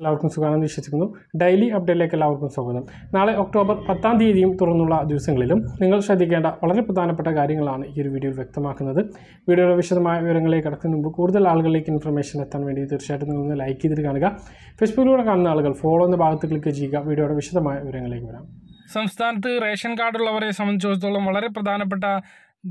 എല്ലാവർക്കും സുഖമാണെന്ന് വിശ്വസിക്കുന്നു ഡെയിലി അപ്ഡേറ്റിലേക്ക് എല്ലാവർക്കും സ്വാഗതം നാളെ ഒക്ടോബർ പത്താം തീയതിയും തുറന്നുള്ള ദിവസങ്ങളിലും നിങ്ങൾ ശ്രദ്ധിക്കേണ്ട വളരെ പ്രധാനപ്പെട്ട കാര്യങ്ങളാണ് ഈ ഒരു വീഡിയോയിൽ വ്യക്തമാക്കുന്നത് വീഡിയോയുടെ വിശദമായ വിവരങ്ങളിലേക്ക് കടക്കുന്ന മുമ്പ് കൂടുതൽ ആളുകളിലേക്ക് ഇൻഫർമേഷൻ എത്താൻ വേണ്ടി തീർച്ചയായിട്ടും ഒന്ന് ലൈക്ക് ചെയ്തിട്ട് കാണുക ഫേസ്ബുക്കിലൂടെ കാണുന്ന ആളുകൾ ഫോളോ എന്ന ഭാഗത്ത് ക്ലിക്ക് ചെയ്യുക വീഡിയോയുടെ വിശദമായ വിവരങ്ങളിലേക്ക് വരാം സംസ്ഥാനത്ത് റേഷൻ കാർഡുള്ളവരെ സംബന്ധിച്ചിടത്തോളം വളരെ പ്രധാനപ്പെട്ട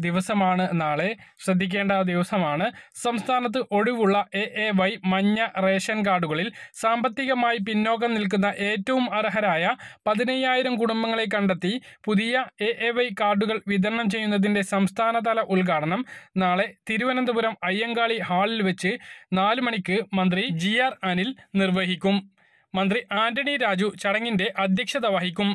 ദിവസമാണ് നാളെ ശ്രദ്ധിക്കേണ്ട ദിവസമാണ് സംസ്ഥാനത്ത് ഒഴിവുള്ള എ എ വൈ മഞ്ഞ റേഷൻ കാർഡുകളിൽ സാമ്പത്തികമായി പിന്നോക്കം നിൽക്കുന്ന ഏറ്റവും അർഹരായ പതിനയ്യായിരം കുടുംബങ്ങളെ കണ്ടെത്തി പുതിയ എ എ വൈ കാർഡുകൾ വിതരണം ചെയ്യുന്നതിൻ്റെ സംസ്ഥാനതല ഉദ്ഘാടനം നാളെ തിരുവനന്തപുരം അയ്യങ്കാളി ഹാളിൽ വെച്ച് നാല് മണിക്ക് മന്ത്രി ജി ആർ അനിൽ നിർവഹിക്കും മന്ത്രി ആന്റണി രാജു ചടങ്ങിന്റെ അധ്യക്ഷത വഹിക്കും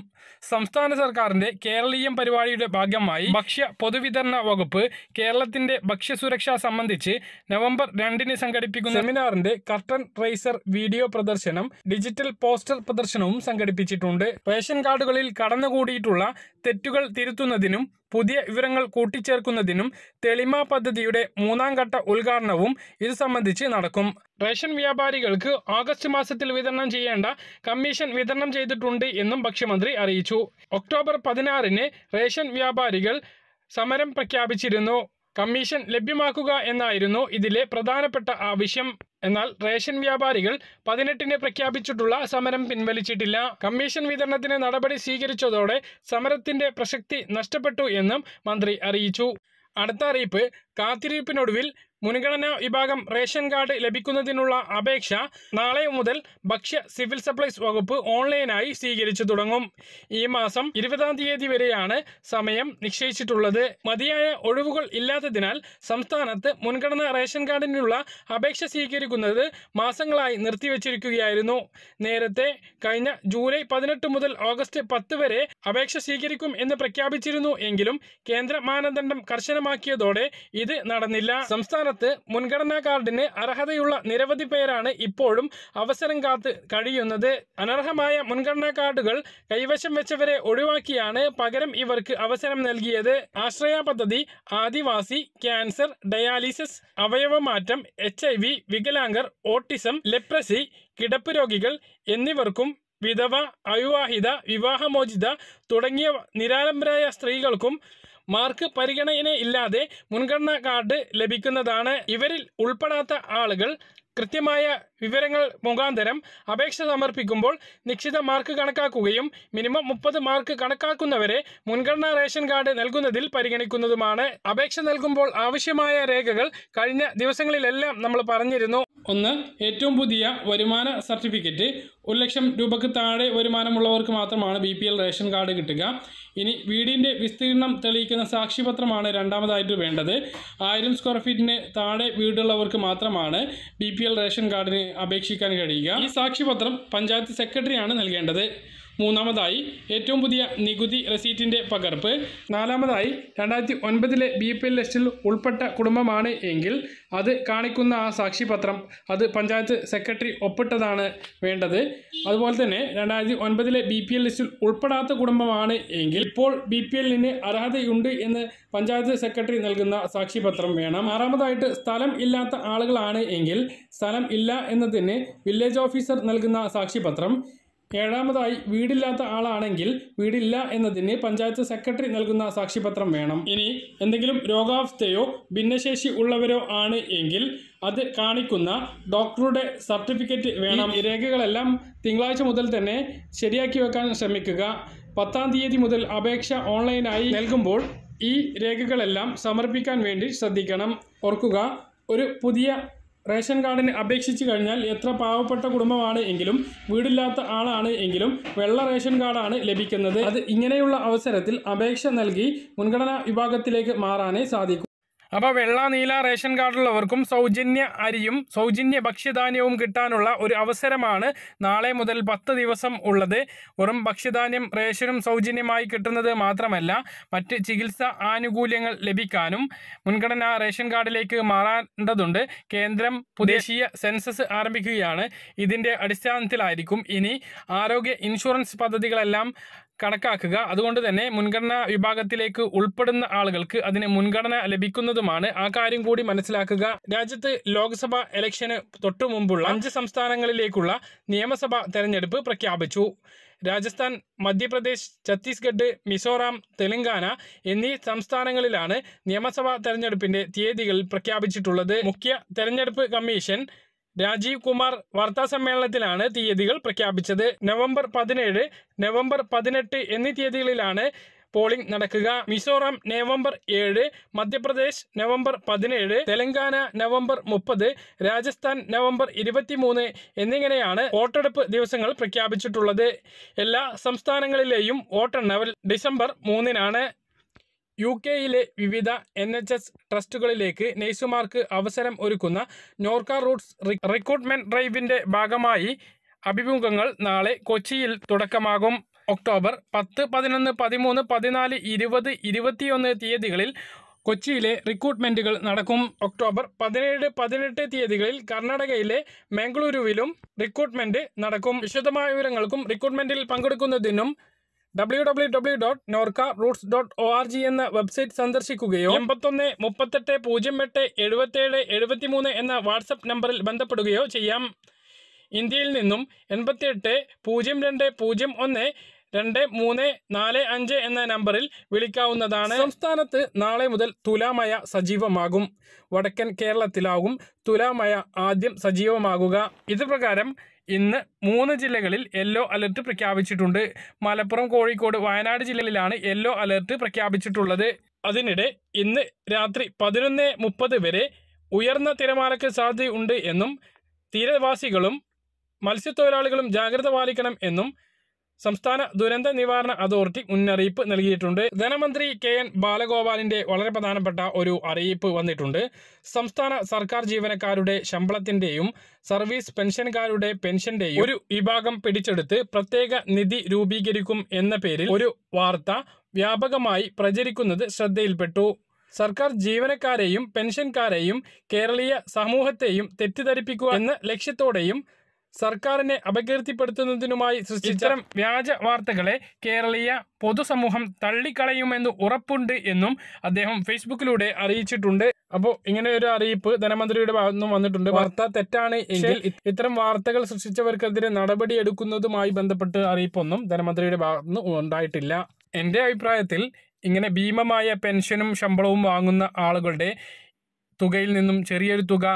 സംസ്ഥാന സർക്കാരിന്റെ കേരളീയം പരിപാടിയുടെ ഭാഗമായി ഭക്ഷ്യ പൊതുവിതരണ വകുപ്പ് കേരളത്തിന്റെ ഭക്ഷ്യസുരക്ഷ സംബന്ധിച്ച് നവംബർ രണ്ടിന് സംഘടിപ്പിക്കുന്ന സെമിനാറിന്റെ കർട്ടൺ റൈസർ വീഡിയോ പ്രദർശനം ഡിജിറ്റൽ പോസ്റ്റർ പ്രദർശനവും സംഘടിപ്പിച്ചിട്ടുണ്ട് റേഷൻ കാർഡുകളിൽ കടന്നുകൂടിയിട്ടുള്ള തെറ്റുകൾ തിരുത്തുന്നതിനും പുതിയ വിവരങ്ങൾ കൂട്ടിച്ചേർക്കുന്നതിനും തെളിമ പദ്ധതിയുടെ മൂന്നാം ഘട്ട ഉദ്ഘാടനവും ഇത് സംബന്ധിച്ച് നടക്കും റേഷൻ വ്യാപാരികൾക്ക് ഓഗസ്റ്റ് മാസത്തിൽ വിതരണം ചെയ്യേണ്ട കമ്മീഷൻ വിതരണം ചെയ്തിട്ടുണ്ട് എന്നും ഭക്ഷ്യമന്ത്രി അറിയിച്ചു ഒക്ടോബർ പതിനാറിന് റേഷൻ വ്യാപാരികൾ സമരം പ്രഖ്യാപിച്ചിരുന്നു കമ്മീഷൻ ലഭ്യമാക്കുക എന്നായിരുന്നു ഇതിലെ പ്രധാനപ്പെട്ട ആവശ്യം എന്നാൽ റേഷൻ വ്യാപാരികൾ പതിനെട്ടിന് പ്രഖ്യാപിച്ചിട്ടുള്ള സമരം പിൻവലിച്ചിട്ടില്ല കമ്മീഷൻ വിതരണത്തിന് നടപടി സ്വീകരിച്ചതോടെ സമരത്തിന്റെ പ്രസക്തി നഷ്ടപ്പെട്ടു എന്നും മന്ത്രി അറിയിച്ചു അടുത്ത അറിയിപ്പ് കാത്തിരിപ്പിനൊടുവിൽ മുൻഗണനാ വിഭാഗം റേഷൻ കാർഡ് ലഭിക്കുന്നതിനുള്ള അപേക്ഷ നാളെ മുതൽ ഭക്ഷ്യ സിവിൽ സപ്ലൈസ് വകുപ്പ് ഓൺലൈനായി സ്വീകരിച്ചു തുടങ്ങും ഈ മാസം ഇരുപതാം തീയതി വരെയാണ് സമയം നിശ്ചയിച്ചിട്ടുള്ളത് മതിയായ ഒഴിവുകൾ ഇല്ലാത്തതിനാൽ സംസ്ഥാനത്ത് മുൻഗണനാ റേഷൻ കാർഡിനുള്ള അപേക്ഷ സ്വീകരിക്കുന്നത് മാസങ്ങളായി നിർത്തിവച്ചിരിക്കുകയായിരുന്നു നേരത്തെ കഴിഞ്ഞ ജൂലൈ പതിനെട്ട് മുതൽ ഓഗസ്റ്റ് പത്ത് വരെ അപേക്ഷ സ്വീകരിക്കും എന്ന് പ്രഖ്യാപിച്ചിരുന്നു എങ്കിലും കേന്ദ്ര മാനദണ്ഡം കർശനമാക്കിയതോടെ ഇത് നടന്നില്ല സംസ്ഥാന കേരളത്ത് മുൻഗണനാ കാർഡിന് അർഹതയുള്ള നിരവധി പേരാണ് ഇപ്പോഴും അവസരം കാത്ത് കഴിയുന്നത് അനർഹമായ മുൻഗണനാ കാർഡുകൾ കൈവശം വെച്ചവരെ ഒഴിവാക്കിയാണ് പകരം ഇവർക്ക് അവസരം നൽകിയത് ആശ്രയ പദ്ധതി ആദിവാസി ക്യാൻസർ ഡയാലിസിസ് അവയവമാറ്റം എച്ച് ഐ വി വികലാംഗർ ഓട്ടിസം ലെപ്രസി കിടപ്പ് രോഗികൾ എന്നിവർക്കും വിധവ അവിവാഹിത വിവാഹമോചിത തുടങ്ങിയ നിരാലംബരായ സ്ത്രീകൾക്കും മാർക്ക് പരിഗണനയെ ഇല്ലാതെ മുൻഗണനാ കാർഡ് ലഭിക്കുന്നതാണ് ഇവരിൽ ഉൾപ്പെടാത്ത ആളുകൾ കൃത്യമായ വിവരങ്ങൾ മുഖാന്തരം അപേക്ഷ സമർപ്പിക്കുമ്പോൾ നിശ്ചിത മാർക്ക് കണക്കാക്കുകയും മിനിമം മുപ്പത് മാർക്ക് കണക്കാക്കുന്നവരെ മുൻഗണനാ റേഷൻ കാർഡ് നൽകുന്നതിൽ പരിഗണിക്കുന്നതുമാണ് അപേക്ഷ നൽകുമ്പോൾ ആവശ്യമായ രേഖകൾ കഴിഞ്ഞ ദിവസങ്ങളിലെല്ലാം നമ്മൾ പറഞ്ഞിരുന്നു ഒന്ന് ഏറ്റവും പുതിയ വരുമാന സർട്ടിഫിക്കറ്റ് ഒരു ലക്ഷം രൂപയ്ക്ക് താഴെ വരുമാനമുള്ളവർക്ക് മാത്രമാണ് B P L ration card കിട്ടുക ഇനി വീടിൻ്റെ വിസ്തീർണം തെളിയിക്കുന്ന സാക്ഷിപത്രമാണ് രണ്ടാമതായിട്ട് വേണ്ടത് ആയിരം സ്ക്വയർ ഫീറ്റിന് താഴെ വീടുള്ളവർക്ക് മാത്രമാണ് ബി പി എൽ റേഷൻ കാർഡിന് അപേക്ഷിക്കാൻ കഴിയുക ഈ സാക്ഷിപത്രം പഞ്ചായത്ത് സെക്രട്ടറിയാണ് നൽകേണ്ടത് മൂന്നാമതായി ഏറ്റവും പുതിയ നികുതി റെസീറ്റിൻ്റെ പകർപ്പ് നാലാമതായി രണ്ടായിരത്തി ഒൻപതിലെ ബി പി എൽ ലിസ്റ്റിൽ ഉൾപ്പെട്ട കുടുംബമാണ് എങ്കിൽ അത് കാണിക്കുന്ന ആ സാക്ഷിപത്രം അത് പഞ്ചായത്ത് സെക്രട്ടറി ഒപ്പിട്ടതാണ് വേണ്ടത് അതുപോലെ തന്നെ രണ്ടായിരത്തി ഒൻപതിലെ ബി പി എൽ ലിസ്റ്റിൽ ഉൾപ്പെടാത്ത കുടുംബമാണ് എങ്കിൽ ഇപ്പോൾ ബി പി എല്ലിന് അർഹതയുണ്ട് എന്ന് പഞ്ചായത്ത് സെക്രട്ടറി നൽകുന്ന സാക്ഷിപത്രം വേണം ആറാമതായിട്ട് സ്ഥലം ഇല്ലാത്ത ആളുകളാണ് എങ്കിൽ സ്ഥലം ഇല്ല എന്നതിന് വില്ലേജ് ഓഫീസർ നൽകുന്ന സാക്ഷിപത്രം ഏഴാമതായി വീടില്ലാത്ത ആളാണെങ്കിൽ വീടില്ല എന്നതിന് പഞ്ചായത്ത് സെക്രട്ടറി നൽകുന്ന സാക്ഷിപത്രം വേണം ഇനി എന്തെങ്കിലും രോഗാവസ്ഥയോ ഭിന്നശേഷി ഉള്ളവരോ ആണ് എങ്കിൽ അത് കാണിക്കുന്ന ഡോക്ടറുടെ സർട്ടിഫിക്കറ്റ് വേണം ഈ രേഖകളെല്ലാം തിങ്കളാഴ്ച മുതൽ തന്നെ ശരിയാക്കി വെക്കാൻ ശ്രമിക്കുക പത്താം തീയതി മുതൽ അപേക്ഷ ഓൺലൈനായി നൽകുമ്പോൾ ഈ രേഖകളെല്ലാം സമർപ്പിക്കാൻ വേണ്ടി ശ്രദ്ധിക്കണം ഓർക്കുക ഒരു പുതിയ റേഷൻ കാർഡിന് അപേക്ഷിച്ച് കഴിഞ്ഞാൽ എത്ര പാവപ്പെട്ട കുടുംബമാണ് എങ്കിലും വീടില്ലാത്ത ആളാണ് എങ്കിലും വെള്ള റേഷൻ കാർഡാണ് ലഭിക്കുന്നത് അത് ഇങ്ങനെയുള്ള അവസരത്തിൽ അപേക്ഷ നൽകി മുൻഗണനാ വിഭാഗത്തിലേക്ക് മാറാനേ സാധിക്കും അപ്പോൾ വെള്ള നീല റേഷൻ കാർഡുള്ളവർക്കും സൗജന്യ അരിയും സൗജന്യ ഭക്ഷ്യധാന്യവും കിട്ടാനുള്ള ഒരു അവസരമാണ് നാളെ മുതൽ പത്ത് ദിവസം ഉള്ളത് വെറും ഭക്ഷ്യധാന്യം റേഷനും സൗജന്യമായി കിട്ടുന്നത് മാത്രമല്ല മറ്റ് ചികിത്സ ആനുകൂല്യങ്ങൾ ലഭിക്കാനും മുൻഗണനാ റേഷൻ കാർഡിലേക്ക് മാറേണ്ടതുണ്ട് കേന്ദ്രം ദേശീയ സെൻസസ് ആരംഭിക്കുകയാണ് ഇതിൻ്റെ അടിസ്ഥാനത്തിലായിരിക്കും ഇനി ആരോഗ്യ ഇൻഷുറൻസ് പദ്ധതികളെല്ലാം കണക്കാക്കുക അതുകൊണ്ട് തന്നെ മുൻഗണനാ വിഭാഗത്തിലേക്ക് ഉൾപ്പെടുന്ന ആളുകൾക്ക് അതിന് മുൻഗണന ലഭിക്കുന്നതുമാണ് ആ കാര്യം കൂടി മനസ്സിലാക്കുക രാജ്യത്ത് ലോക്സഭ ഇലക്ഷന് തൊട്ടു മുമ്പുള്ള അഞ്ച് സംസ്ഥാനങ്ങളിലേക്കുള്ള നിയമസഭാ തെരഞ്ഞെടുപ്പ് പ്രഖ്യാപിച്ചു രാജസ്ഥാൻ മധ്യപ്രദേശ് ഛത്തീസ്ഗഡ് മിസോറാം തെലങ്കാന എന്നീ സംസ്ഥാനങ്ങളിലാണ് നിയമസഭാ തെരഞ്ഞെടുപ്പിന്റെ തീയതികൾ പ്രഖ്യാപിച്ചിട്ടുള്ളത് മുഖ്യ തെരഞ്ഞെടുപ്പ് കമ്മീഷൻ രാജീവ് കുമാർ വാർത്താസമ്മേളനത്തിലാണ് തീയതികൾ പ്രഖ്യാപിച്ചത് നവംബർ പതിനേഴ് നവംബർ പതിനെട്ട് എന്നീ തീയതികളിലാണ് പോളിംഗ് നടക്കുക മിസോറാം നവംബർ ഏഴ് മധ്യപ്രദേശ് നവംബർ പതിനേഴ് തെലങ്കാന നവംബർ മുപ്പത് രാജസ്ഥാൻ നവംബർ ഇരുപത്തിമൂന്ന് എന്നിങ്ങനെയാണ് വോട്ടെടുപ്പ് ദിവസങ്ങൾ പ്രഖ്യാപിച്ചിട്ടുള്ളത് എല്ലാ സംസ്ഥാനങ്ങളിലെയും വോട്ടെണ്ണവൽ ഡിസംബർ മൂന്നിനാണ് യു കെയിലെ വിവിധ എൻ എച്ച് എസ് ട്രസ്റ്റുകളിലേക്ക് നേഴ്സുമാർക്ക് അവസരം ഒരുക്കുന്ന നോർക്ക റൂട്ട്സ് റിക്രൂട്ട്മെന്റ് ഡ്രൈവിന്റെ ഭാഗമായി അഭിമുഖങ്ങൾ നാളെ കൊച്ചിയിൽ തുടക്കമാകും ഒക്ടോബർ പത്ത് പതിനൊന്ന് പതിമൂന്ന് പതിനാല് ഇരുപത് ഇരുപത്തിയൊന്ന് തീയതികളിൽ കൊച്ചിയിലെ റിക്രൂട്ട്മെൻറ്റുകൾ നടക്കും ഒക്ടോബർ പതിനേഴ് പതിനെട്ട് തീയതികളിൽ കർണാടകയിലെ മംഗളൂരുവിലും റിക്രൂട്ട്മെൻറ്റ് നടക്കും വിശദമായ വിവരങ്ങൾക്കും റിക്രൂട്ട്മെൻറ്റിൽ പങ്കെടുക്കുന്നതിനും W W W dot Norka roots dot O R G എന്ന വെബ്സൈറ്റ് സന്ദർശിക്കുകയോ എൺപത്തൊന്ന് മുപ്പത്തെട്ട് പൂജ്യം എട്ട് എഴുപത്തേഴ് എഴുപത്തിമൂന്ന് എന്ന വാട്സപ്പ് നമ്പറിൽ ബന്ധപ്പെടുകയോ ചെയ്യാം ഇന്ത്യയിൽ നിന്നും എൺപത്തിയെട്ട് പൂജ്യം രണ്ട് പൂജ്യം ഒന്ന് രണ്ട് മൂന്ന് നാല് അഞ്ച് എന്ന നമ്പറിൽ വിളിക്കാവുന്നതാണ് സംസ്ഥാനത്ത് നാളെ മുതൽ തുലാമയ സജീവമാകും വടക്കൻ കേരളത്തിലാകും തുലാമയ ആദ്യം സജീവമാകുക ഇത് പ്രകാരം ഇന്ന് മൂന്ന് ജില്ലകളിൽ യെല്ലോ അലർട്ട് പ്രഖ്യാപിച്ചിട്ടുണ്ട് മലപ്പുറം കോഴിക്കോട് വയനാട് ജില്ലകളിലാണ് യെല്ലോ അലർട്ട് പ്രഖ്യാപിച്ചിട്ടുള്ളത് അതിനിടെ ഇന്ന് രാത്രി പതിനൊന്ന് മുപ്പത് വരെ ഉയർന്ന തിരമാലയ്ക്ക് സാധ്യതയുണ്ട് എന്നും തീരവാസികളും മത്സ്യത്തൊഴിലാളികളും ജാഗ്രത പാലിക്കണം എന്നും സംസ്ഥാന ദുരന്ത നിവാരണ അതോറിറ്റി മുന്നറിയിപ്പ് നൽകിയിട്ടുണ്ട് ധനമന്ത്രി കെ എൻ ബാലഗോപാലിന്റെ വളരെ പ്രധാനപ്പെട്ട ഒരു അറിയിപ്പ് വന്നിട്ടുണ്ട് സംസ്ഥാന സർക്കാർ ജീവനക്കാരുടെ ശമ്പളത്തിന്റെയും സർവീസ് പെൻഷൻകാരുടെ പെൻഷന്റെയും ഒരു വിഭാഗം പിടിച്ചെടുത്ത് പ്രത്യേക നിധി രൂപീകരിക്കും എന്ന പേരിൽ ഒരു വാർത്ത വ്യാപകമായി പ്രചരിക്കുന്നത് ശ്രദ്ധയിൽപ്പെട്ടു സർക്കാർ ജീവനക്കാരെയും പെൻഷൻകാരെയും കേരളീയ സമൂഹത്തെയും തെറ്റിദ്ധരിപ്പിക്കുക എന്ന ലക്ഷ്യത്തോടെയും സർക്കാരിനെ അപകീർത്തിപ്പെടുത്തുന്നതിനുമായി ഇത്തരം വ്യാജ വാർത്തകളെ കേരളീയ പൊതുസമൂഹം തള്ളിക്കളയുമെന്ന് ഉറപ്പുണ്ട് എന്നും അദ്ദേഹം ഫേസ്ബുക്കിലൂടെ അറിയിച്ചിട്ടുണ്ട് അപ്പോൾ ഇങ്ങനെ ഒരു അറിയിപ്പ് ധനമന്ത്രിയുടെ ഭാഗത്തു നിന്നും വന്നിട്ടുണ്ട് വാർത്ത തെറ്റാണ് എങ്കിൽ ഇത്തരം വാർത്തകൾ സൃഷ്ടിച്ചവർക്കെതിരെ നടപടിയെടുക്കുന്നതുമായി ബന്ധപ്പെട്ട് അറിയിപ്പൊന്നും ധനമന്ത്രിയുടെ ഭാഗത്തു നിന്ന് ഉണ്ടായിട്ടില്ല എൻ്റെ അഭിപ്രായത്തിൽ ഇങ്ങനെ ഭീമമായ പെൻഷനും ശമ്പളവും വാങ്ങുന്ന ആളുകളുടെ തുകയിൽ നിന്നും ചെറിയൊരു തുക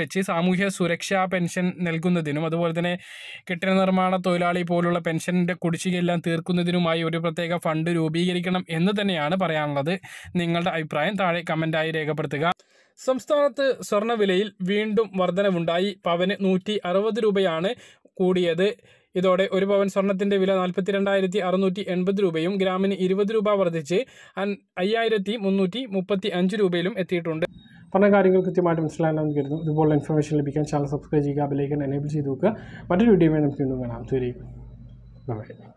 വെച്ച് സാമൂഹ്യ സുരക്ഷാ പെൻഷൻ നൽകുന്നതിനും അതുപോലെ തന്നെ കെട്ടിട നിർമ്മാണ തൊഴിലാളി പോലുള്ള പെൻഷൻ്റെ കുടിശ്ശികയെല്ലാം തീർക്കുന്നതിനുമായി ഒരു പ്രത്യേക ഫണ്ട് രൂപീകരിക്കണം എന്ന് തന്നെയാണ് പറയാനുള്ളത് നിങ്ങളുടെ അഭിപ്രായം താഴെ കമൻറ്റായി രേഖപ്പെടുത്തുക സംസ്ഥാനത്ത് സ്വർണ്ണവിലയിൽ വീണ്ടും വർധനവുണ്ടായി പവന് നൂറ്റി അറുപത് രൂപയാണ് കൂടിയത് ഇതോടെ ഒരു പവൻ സ്വർണത്തിൻ്റെ വില നാൽപ്പത്തിരണ്ടായിരത്തി അറുന്നൂറ്റി എൺപത് രൂപയും ഗ്രാമിന് ഇരുപത് രൂപ വർദ്ധിച്ച് അയ്യായിരത്തി മുന്നൂറ്റി മുപ്പത്തി അഞ്ച് രൂപയിലും എത്തിയിട്ടുണ്ട് പറഞ്ഞ കാര്യങ്ങൾ കൃത്യമായിട്ട് മനസ്സിലാകണമെന്ന് കരുതുന്നു ഇതുപോലുള്ള ഇൻഫർമേഷൻ ലഭിക്കാൻ ചാനൽ സബ്സ്ക്രൈബ് ചെയ്യുക ബെലൈക്കൻ എനേബിൾ ചെയ്ത് നോക്കുക മറ്റൊരു വീഡിയോ നമുക്ക് വീണ്ടും കാണാം ശരി ബൈ